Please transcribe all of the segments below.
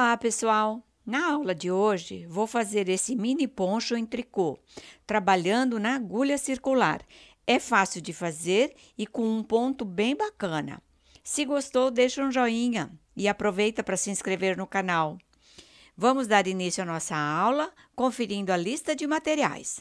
Olá, pessoal! Na aula de hoje, vou fazer esse mini poncho em tricô, trabalhando na agulha circular. É fácil de fazer e com um ponto bem bacana. Se gostou, deixa um joinha e aproveita para se inscrever no canal. Vamos dar início à nossa aula conferindo a lista de materiais.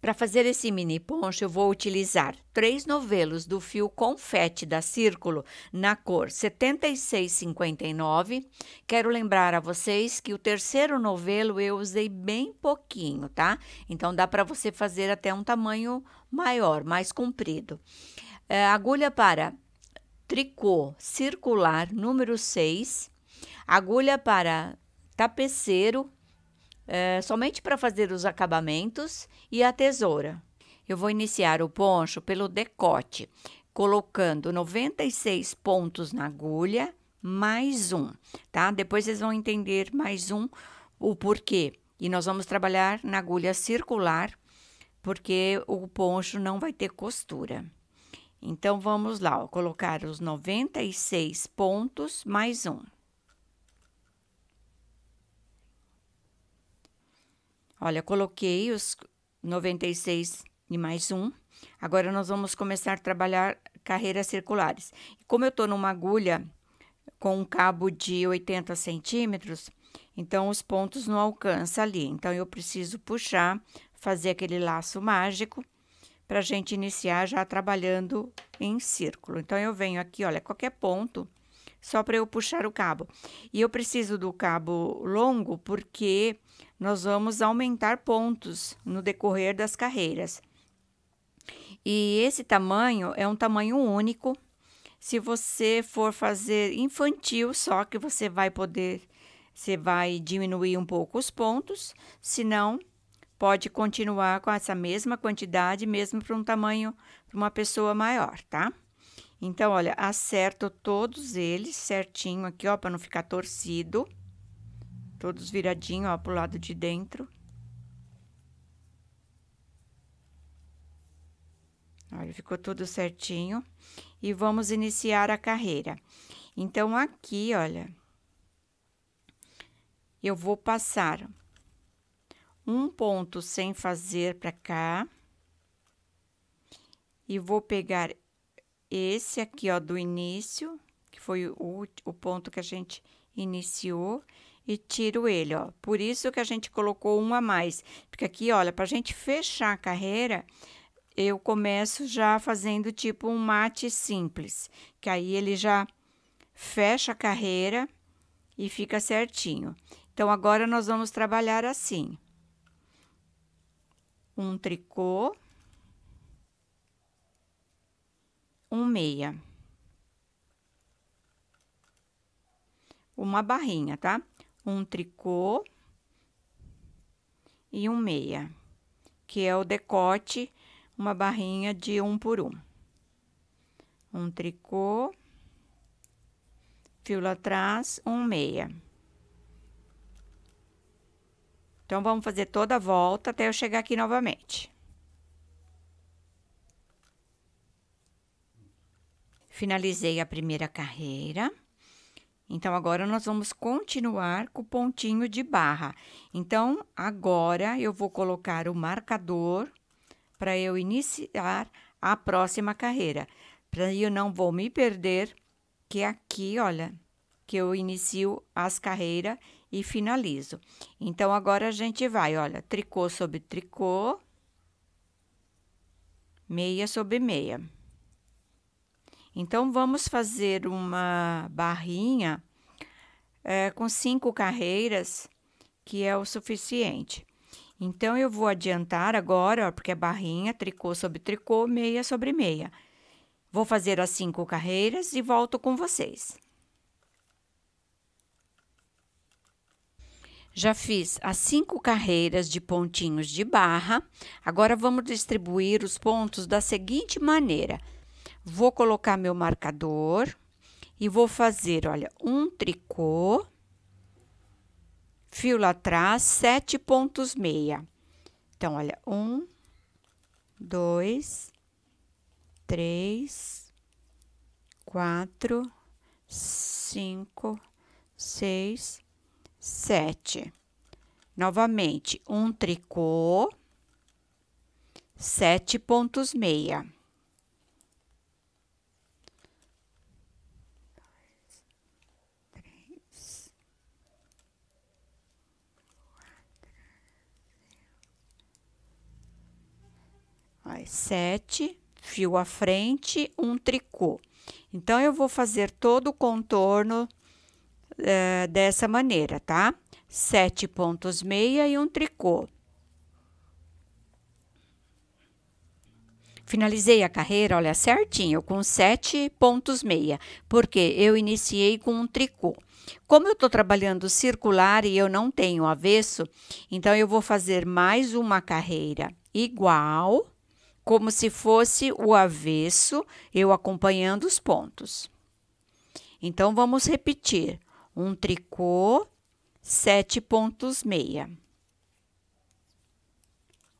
Para fazer esse mini poncho, eu vou utilizar três novelos do fio confete da Círculo na cor 7659. Quero lembrar a vocês que o terceiro novelo eu usei bem pouquinho, tá? Então dá para você fazer até um tamanho maior, mais comprido. É, agulha para tricô circular número 6, agulha para tapeceiro é, somente para fazer os acabamentos e a tesoura. Eu vou iniciar o poncho pelo decote, colocando 96 pontos na agulha, mais um, tá? Depois vocês vão entender mais um o porquê. E nós vamos trabalhar na agulha circular, porque o poncho não vai ter costura. Então, vamos lá, ó, colocar os 96 pontos mais um. Olha, coloquei os 96 e mais um. Agora nós vamos começar a trabalhar carreiras circulares. Como eu estou numa agulha com um cabo de 80 centímetros, então os pontos não alcançam ali. Então eu preciso puxar, fazer aquele laço mágico para a gente iniciar já trabalhando em círculo. Então eu venho aqui, olha, qualquer ponto, só para eu puxar o cabo. E eu preciso do cabo longo porque nós vamos aumentar pontos no decorrer das carreiras. E esse tamanho é um tamanho único. Se você for fazer infantil, só que você vai poder, você vai diminuir um pouco os pontos, se não, pode continuar com essa mesma quantidade, mesmo para um tamanho, para uma pessoa maior, tá? Então, olha, acerto todos eles certinho aqui, ó, para não ficar torcido. Todos viradinho, ó, pro lado de dentro. Olha, ficou tudo certinho. E vamos iniciar a carreira. Então, aqui, olha, eu vou passar um ponto sem fazer para cá. E vou pegar esse aqui, ó, do início, que foi o, o ponto que a gente iniciou e tiro ele, ó. Por isso que a gente colocou um a mais, porque aqui, olha, para a gente fechar a carreira, eu começo já fazendo tipo um mate simples, que aí ele já fecha a carreira e fica certinho. Então, agora nós vamos trabalhar assim. Um tricô. Um meia. Uma barrinha, tá? um tricô e um meia, que é o decote, uma barrinha de um por um. Um tricô, fio atrás, um meia. Então, vamos fazer toda a volta até eu chegar aqui novamente. Finalizei a primeira carreira. Então, agora nós vamos continuar com o pontinho de barra. Então, agora eu vou colocar o marcador para eu iniciar a próxima carreira. Para eu não vou me perder, que é aqui, olha, que eu inicio as carreiras e finalizo. Então, agora a gente vai, olha, tricô sobre tricô, meia sobre meia. Então, vamos fazer uma barrinha é, com cinco carreiras, que é o suficiente. Então, eu vou adiantar agora, ó, porque é barrinha, tricô sobre tricô, meia sobre meia. Vou fazer as cinco carreiras e volto com vocês. Já fiz as cinco carreiras de pontinhos de barra. Agora, vamos distribuir os pontos da seguinte maneira. Vou colocar meu marcador e vou fazer, olha, um tricô, fio lá atrás, sete pontos meia. Então, olha, um, dois, três, quatro, cinco, seis, sete. Novamente, um tricô, sete pontos meia. sete, fio à frente, um tricô. Então, eu vou fazer todo o contorno é, dessa maneira, tá? Sete pontos meia e um tricô. Finalizei a carreira, olha, certinho, com sete pontos meia, porque eu iniciei com um tricô. Como eu estou trabalhando circular e eu não tenho avesso, então eu vou fazer mais uma carreira igual como se fosse o avesso, eu acompanhando os pontos. Então, vamos repetir. Um tricô, sete pontos meia.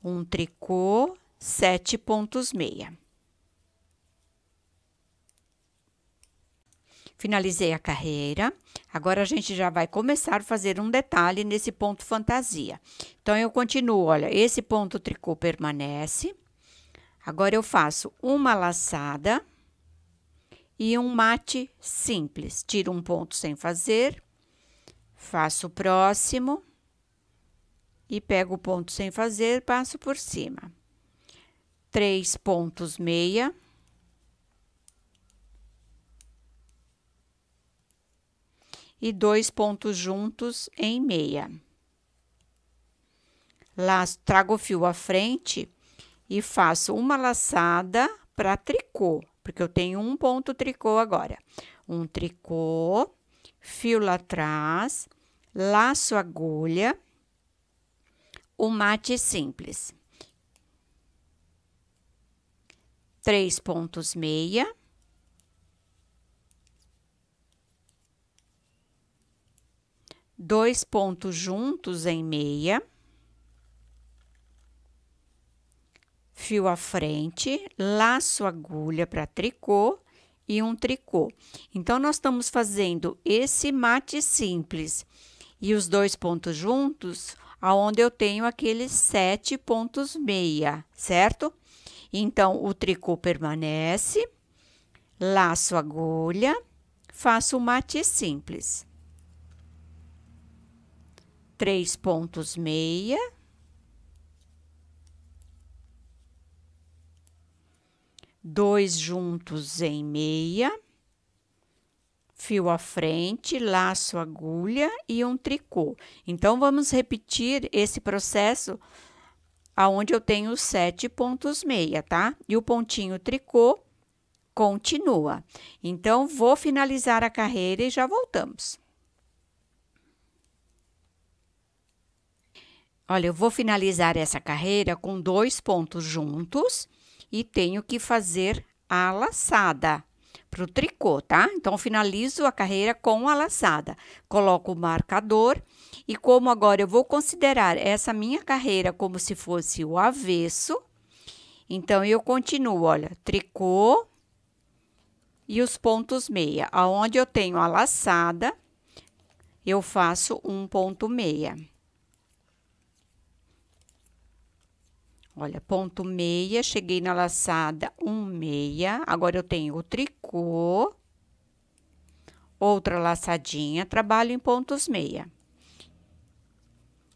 Um tricô, sete pontos meia. Finalizei a carreira. Agora, a gente já vai começar a fazer um detalhe nesse ponto fantasia. Então, eu continuo, olha, esse ponto tricô permanece. Agora eu faço uma laçada e um mate simples. Tiro um ponto sem fazer, faço o próximo e pego o ponto sem fazer, passo por cima. Três pontos meia. E dois pontos juntos em meia. Laço, trago o fio à frente e faço uma laçada para tricô, porque eu tenho um ponto tricô agora. Um tricô, fio lá atrás, laço agulha, o mate simples. Três pontos meia. Dois pontos juntos em meia. fio à frente, laço agulha para tricô e um tricô. Então, nós estamos fazendo esse mate simples e os dois pontos juntos, aonde eu tenho aqueles sete pontos meia, certo? Então, o tricô permanece, laço agulha, faço o mate simples. Três pontos meia, dois juntos em meia, fio à frente, laço agulha e um tricô. Então vamos repetir esse processo aonde eu tenho sete pontos meia, tá? E o pontinho tricô continua. Então vou finalizar a carreira e já voltamos. Olha, eu vou finalizar essa carreira com dois pontos juntos e tenho que fazer a laçada para o tricô, tá? Então, finalizo a carreira com a laçada. Coloco o marcador e como agora eu vou considerar essa minha carreira como se fosse o avesso, então, eu continuo, olha, tricô e os pontos meia. Aonde eu tenho a laçada, eu faço um ponto meia. Olha, ponto meia, cheguei na laçada um meia, agora eu tenho o tricô, outra laçadinha, trabalho em pontos meia.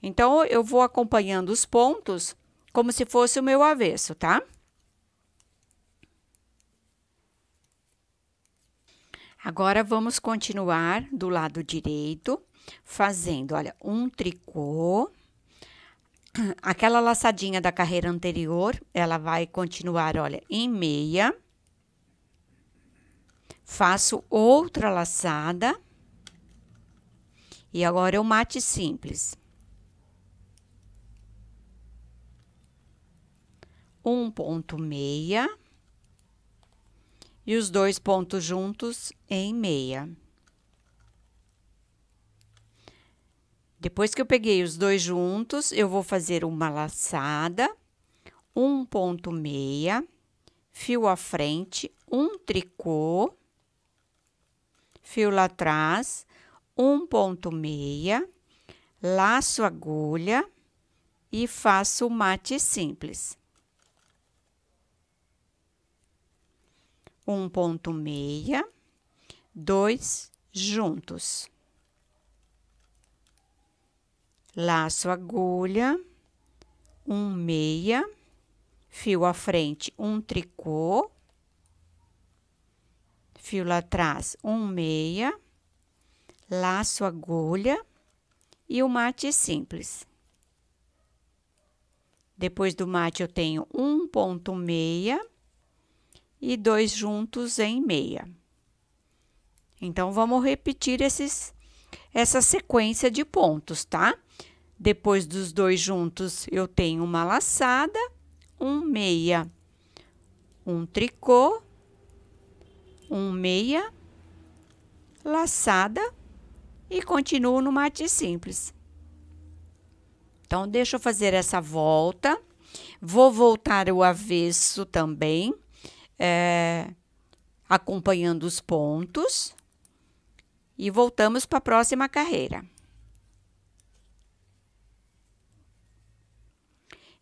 Então, eu vou acompanhando os pontos como se fosse o meu avesso, tá? Agora, vamos continuar do lado direito, fazendo, olha, um tricô, aquela laçadinha da carreira anterior, ela vai continuar, olha, em meia. Faço outra laçada. E agora eu é mate simples. Um ponto meia. E os dois pontos juntos em meia. Depois que eu peguei os dois juntos, eu vou fazer uma laçada, 1.6, fio à frente, um tricô, fio lá atrás, 1.6, laço agulha e faço o mate simples. 1.6, dois juntos laço agulha, um meia, fio à frente, um tricô, fio lá atrás, um meia, laço agulha e o mate simples. Depois do mate, eu tenho um ponto meia e dois juntos em meia. Então, vamos repetir esses, essa sequência de pontos, tá? Depois dos dois juntos, eu tenho uma laçada, um meia, um tricô, um meia, laçada e continuo no mate simples. Então, deixa eu fazer essa volta. Vou voltar o avesso também, é, acompanhando os pontos. E voltamos para a próxima carreira.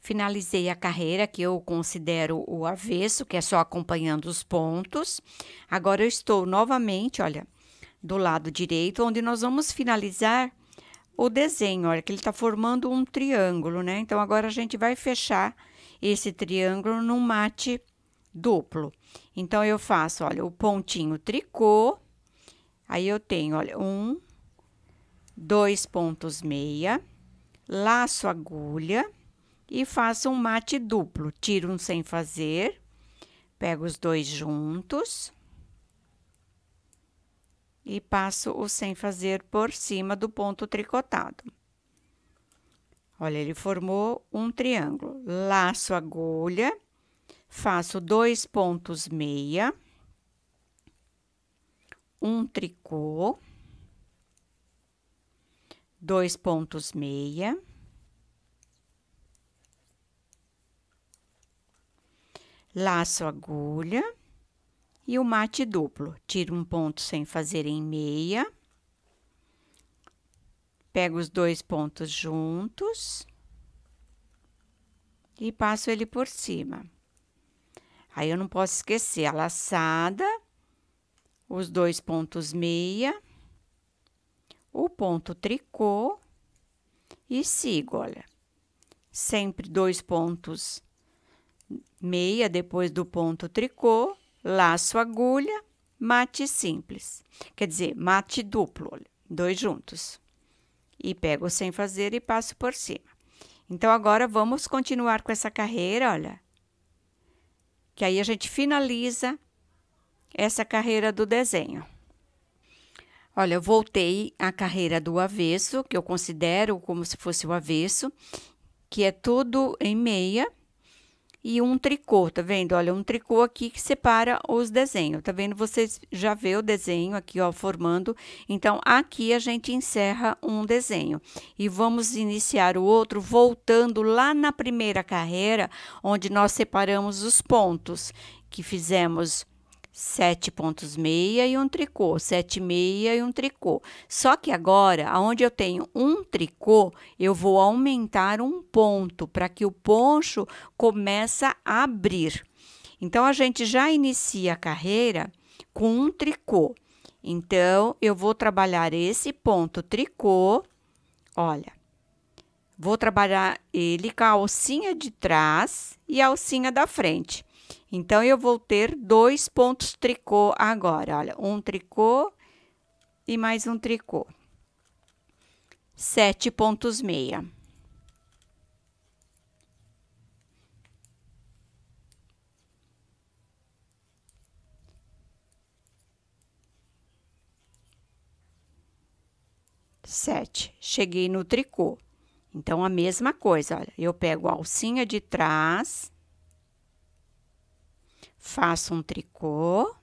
Finalizei a carreira que eu considero o avesso, que é só acompanhando os pontos. Agora eu estou novamente, olha, do lado direito, onde nós vamos finalizar o desenho. Olha, que ele está formando um triângulo, né? Então agora a gente vai fechar esse triângulo num mate duplo. Então eu faço, olha, o pontinho tricô. Aí eu tenho, olha, um, dois pontos meia, laço agulha e faço um mate duplo. Tiro um sem fazer, pego os dois juntos e passo o sem fazer por cima do ponto tricotado. Olha, ele formou um triângulo. Laço a agulha, faço dois pontos meia, um tricô, dois pontos meia laço agulha e o mate duplo. Tiro um ponto sem fazer em meia. Pego os dois pontos juntos e passo ele por cima. Aí eu não posso esquecer a laçada, os dois pontos meia, o ponto tricô e sigo, olha. Sempre dois pontos meia depois do ponto tricô, laço agulha, mate simples. Quer dizer, mate duplo, dois juntos. E pego sem fazer e passo por cima. Então agora vamos continuar com essa carreira, olha. Que aí a gente finaliza essa carreira do desenho. Olha, eu voltei à carreira do avesso, que eu considero como se fosse o avesso, que é tudo em meia e um tricô, tá vendo? Olha, um tricô aqui que separa os desenhos, tá vendo? Vocês já vê o desenho aqui, ó, formando. Então, aqui a gente encerra um desenho. E vamos iniciar o outro voltando lá na primeira carreira, onde nós separamos os pontos que fizemos sete pontos meia e um tricô, sete meia e um tricô. Só que agora, aonde eu tenho um tricô, eu vou aumentar um ponto para que o poncho começa a abrir. Então a gente já inicia a carreira com um tricô. Então eu vou trabalhar esse ponto tricô, olha. Vou trabalhar ele com a alcinha de trás e a alcinha da frente. Então, eu vou ter dois pontos tricô agora. Olha, um tricô e mais um tricô. Sete pontos meia. Sete. Cheguei no tricô. Então, a mesma coisa, olha, eu pego a alcinha de trás faço um tricô,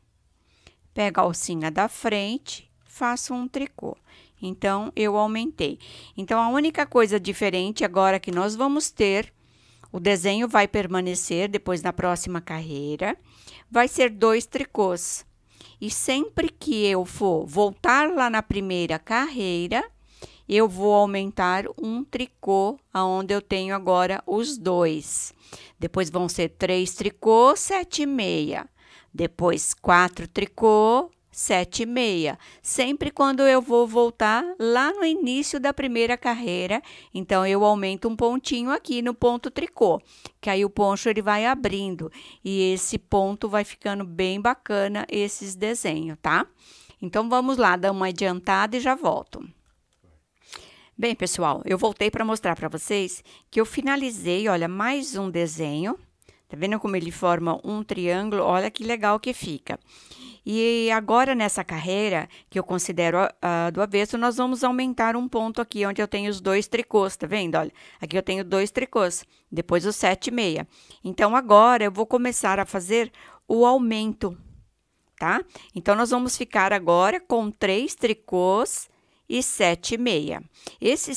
pego a alcinha da frente, faço um tricô. Então, eu aumentei. Então, a única coisa diferente agora que nós vamos ter, o desenho vai permanecer depois na próxima carreira, vai ser dois tricôs. E sempre que eu for voltar lá na primeira carreira, eu vou aumentar um tricô aonde eu tenho agora os dois. Depois vão ser três tricô, sete e meia. Depois quatro tricô, sete e meia. Sempre quando eu vou voltar lá no início da primeira carreira, então eu aumento um pontinho aqui no ponto tricô, que aí o poncho ele vai abrindo e esse ponto vai ficando bem bacana esses desenhos, tá? Então vamos lá, dá uma adiantada e já volto. Bem, pessoal, eu voltei para mostrar para vocês que eu finalizei, olha, mais um desenho. Tá vendo como ele forma um triângulo? Olha que legal que fica. E agora, nessa carreira, que eu considero a, ah, ah, do avesso, nós vamos aumentar um ponto aqui, onde eu tenho os dois tricôs, tá vendo? Olha, aqui eu tenho dois tricôs, depois o sete e meia. Então, agora, eu vou começar a fazer o aumento, tá? Então, nós vamos ficar agora com três tricôs, e meia. Esse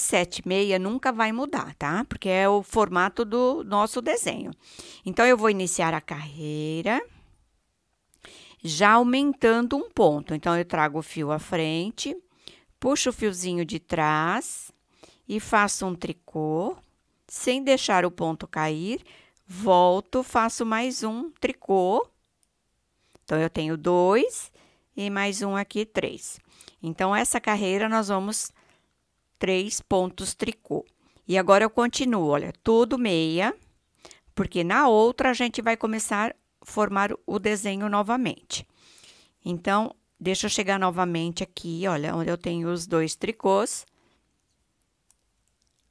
meia nunca vai mudar, tá? Porque é o formato do nosso desenho. Então, eu vou iniciar a carreira já aumentando um ponto. Então, eu trago o fio à frente, puxo o fiozinho de trás e faço um tricô, sem deixar o ponto cair, volto, faço mais um tricô. Então, eu tenho dois e mais um aqui, três. Então, essa carreira nós vamos três pontos tricô. E agora eu continuo, olha, tudo meia, porque na outra a gente vai começar a formar o desenho novamente. Então, deixa eu chegar novamente aqui, olha, onde eu tenho os dois tricôs.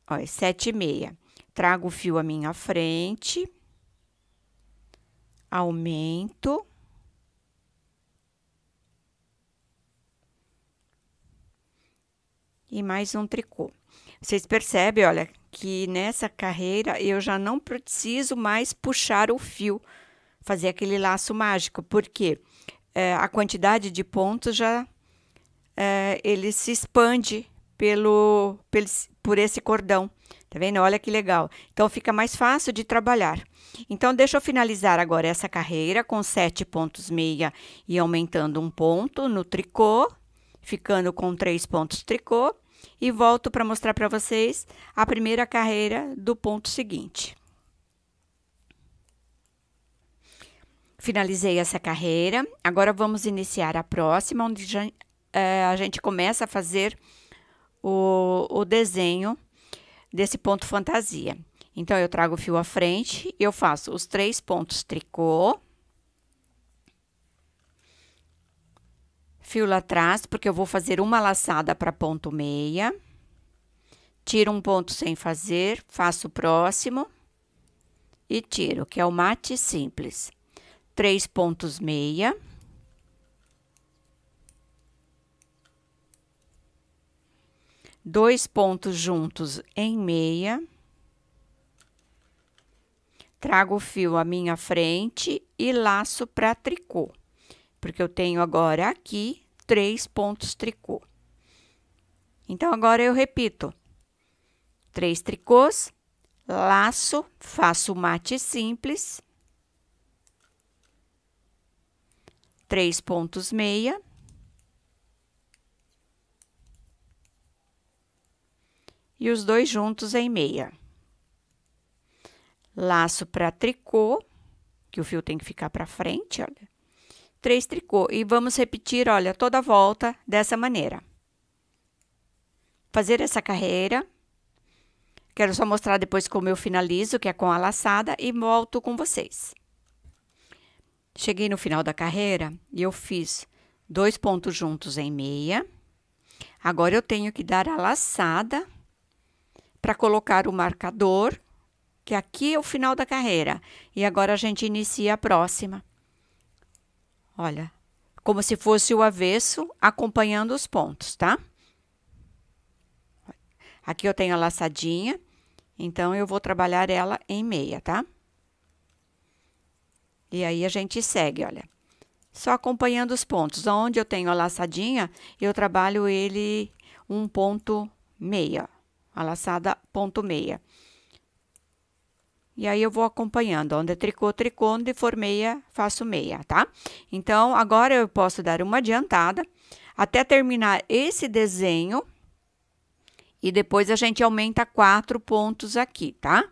Olha, é sete e meia. Trago o fio à minha frente, aumento e mais um tricô. Vocês percebem, olha, que nessa carreira eu já não preciso mais puxar o fio, fazer aquele laço mágico, porque é, a quantidade de pontos já é, ele se expande pelo, pelo, por esse cordão. Tá vendo? Olha que legal. Então fica mais fácil de trabalhar. Então deixa eu finalizar agora essa carreira com sete pontos meia e aumentando um ponto no tricô, ficando com três pontos tricô e volto para mostrar para vocês a primeira carreira do ponto seguinte. Finalizei essa carreira, agora vamos iniciar a próxima, onde já, é, a gente começa a fazer o, o desenho desse ponto fantasia. Então, eu trago o fio à frente, eu faço os três pontos tricô, Fio lá atrás, porque eu vou fazer uma laçada para ponto meia. Tiro um ponto sem fazer, faço o próximo e tiro, que é o mate simples. Três pontos meia. Dois pontos juntos em meia trago o fio à minha frente e laço para tricô porque eu tenho agora aqui três pontos tricô. Então, agora eu repito. Três tricôs, laço, faço mate simples. Três pontos meia. E os dois juntos em meia. Laço para tricô, que o fio tem que ficar para frente, olha três tricô e vamos repetir, olha, toda a volta dessa maneira. Fazer essa carreira. Quero só mostrar depois como eu finalizo, que é com a laçada, e volto com vocês. Cheguei no final da carreira e eu fiz dois pontos juntos em meia. Agora, eu tenho que dar a laçada para colocar o marcador, que aqui é o final da carreira. E agora, a gente inicia a próxima. Olha, como se fosse o avesso, acompanhando os pontos, tá? Aqui eu tenho a laçadinha, então eu vou trabalhar ela em meia, tá? E aí a gente segue, olha. Só acompanhando os pontos. Onde eu tenho a laçadinha, eu trabalho ele um ponto meia, a laçada ponto meia. E aí eu vou acompanhando, onde é tricô, tricô, onde for meia, faço meia, tá? Então, agora eu posso dar uma adiantada até terminar esse desenho. E depois a gente aumenta quatro pontos aqui, tá?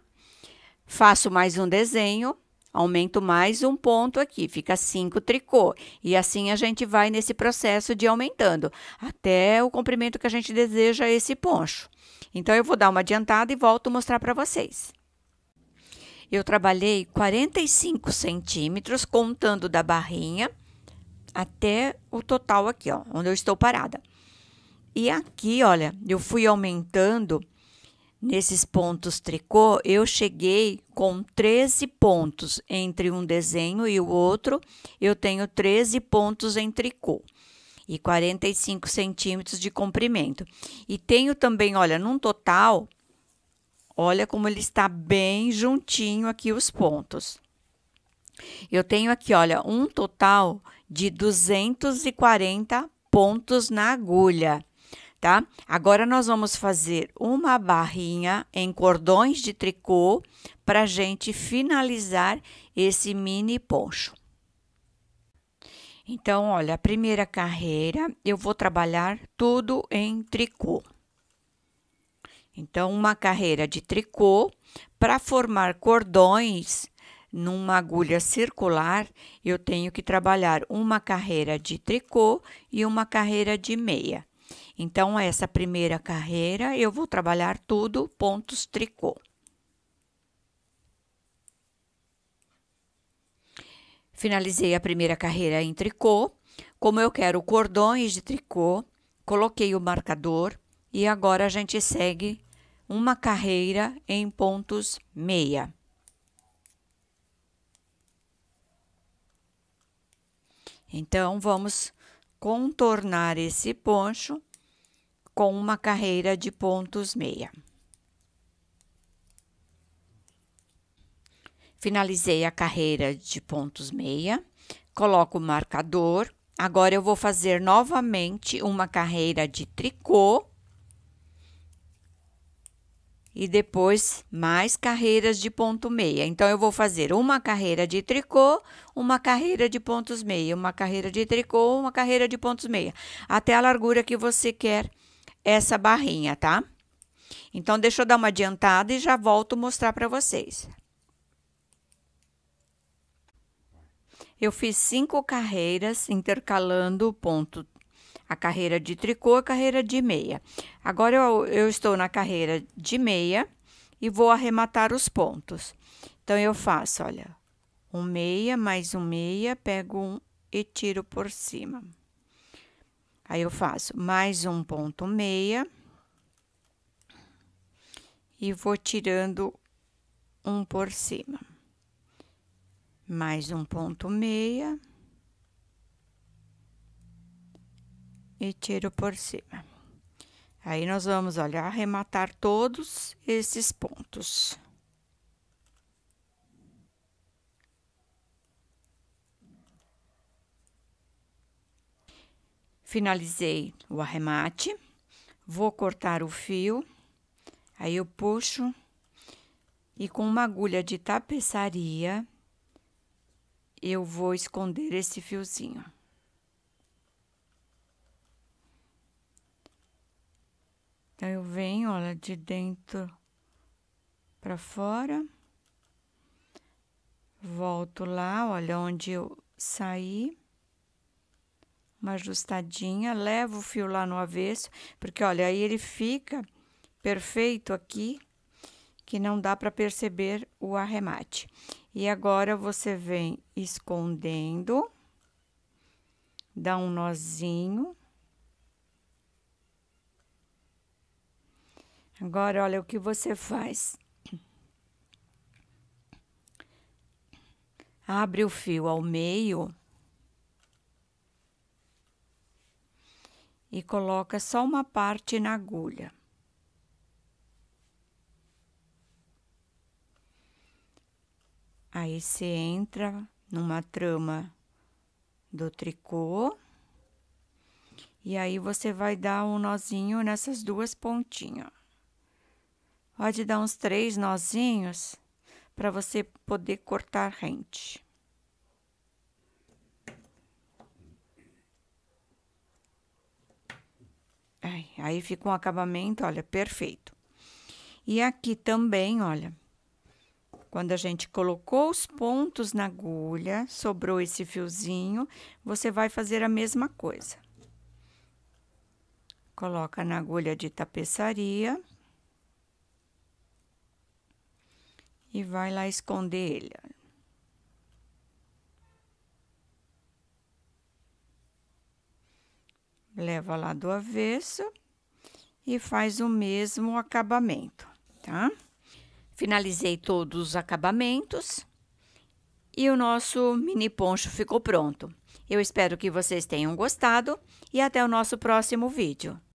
Faço mais um desenho, aumento mais um ponto aqui, fica cinco tricô. E assim a gente vai nesse processo de aumentando, até o comprimento que a gente deseja esse poncho. Então, eu vou dar uma adiantada e volto mostrar para vocês. Eu trabalhei 45 centímetros, contando da barrinha até o total aqui, ó, onde eu estou parada. E aqui, olha, eu fui aumentando nesses pontos tricô, eu cheguei com 13 pontos entre um desenho e o outro, eu tenho 13 pontos em tricô e 45 centímetros de comprimento. E tenho também, olha, num total Olha como ele está bem juntinho aqui os pontos. Eu tenho aqui, olha, um total de 240 pontos na agulha, tá? Agora nós vamos fazer uma barrinha em cordões de tricô para gente finalizar esse mini poncho. Então, olha, a primeira carreira eu vou trabalhar tudo em tricô. Então, uma carreira de tricô para formar cordões numa agulha circular, eu tenho que trabalhar uma carreira de tricô e uma carreira de meia. Então, essa primeira carreira eu vou trabalhar tudo pontos tricô. Finalizei a primeira carreira em tricô. Como eu quero cordões de tricô, coloquei o marcador e agora a gente segue uma carreira em pontos meia. Então, vamos contornar esse poncho com uma carreira de pontos meia. Finalizei a carreira de pontos meia, coloco o marcador. Agora, eu vou fazer novamente uma carreira de tricô e depois mais carreiras de ponto meia. Então, eu vou fazer uma carreira de tricô, uma carreira de pontos meia, uma carreira de tricô, uma carreira de pontos meia, até a largura que você quer essa barrinha, tá? Então, deixa eu dar uma adiantada e já volto mostrar para vocês. Eu fiz cinco carreiras intercalando ponto a carreira de tricô, a carreira de meia. Agora eu, eu estou na carreira de meia e vou arrematar os pontos. Então eu faço, olha, um meia mais um meia, pego um e tiro por cima. Aí eu faço mais um ponto meia e vou tirando um por cima. Mais um ponto meia e tiro por cima. Aí nós vamos, olha, arrematar todos esses pontos. Finalizei o arremate, vou cortar o fio, aí eu puxo e com uma agulha de tapeçaria eu vou esconder esse fiozinho. Então, eu venho, olha, de dentro para fora. Volto lá, olha, onde eu saí. Uma ajustadinha, levo o fio lá no avesso, porque, olha, aí ele fica perfeito aqui, que não dá para perceber o arremate. E agora, você vem escondendo, dá um nozinho Agora, olha o que você faz. Abre o fio ao meio e coloca só uma parte na agulha. Aí você entra numa trama do tricô e aí você vai dar um nozinho nessas duas pontinhas. Pode dar uns três nozinhos para você poder cortar rente. Aí, aí fica um acabamento, olha, perfeito. E aqui também, olha, quando a gente colocou os pontos na agulha, sobrou esse fiozinho, você vai fazer a mesma coisa. Coloca na agulha de tapeçaria. e vai lá esconder ele. Leva lá do avesso e faz o mesmo acabamento, tá? Finalizei todos os acabamentos e o nosso mini poncho ficou pronto. Eu espero que vocês tenham gostado e até o nosso próximo vídeo.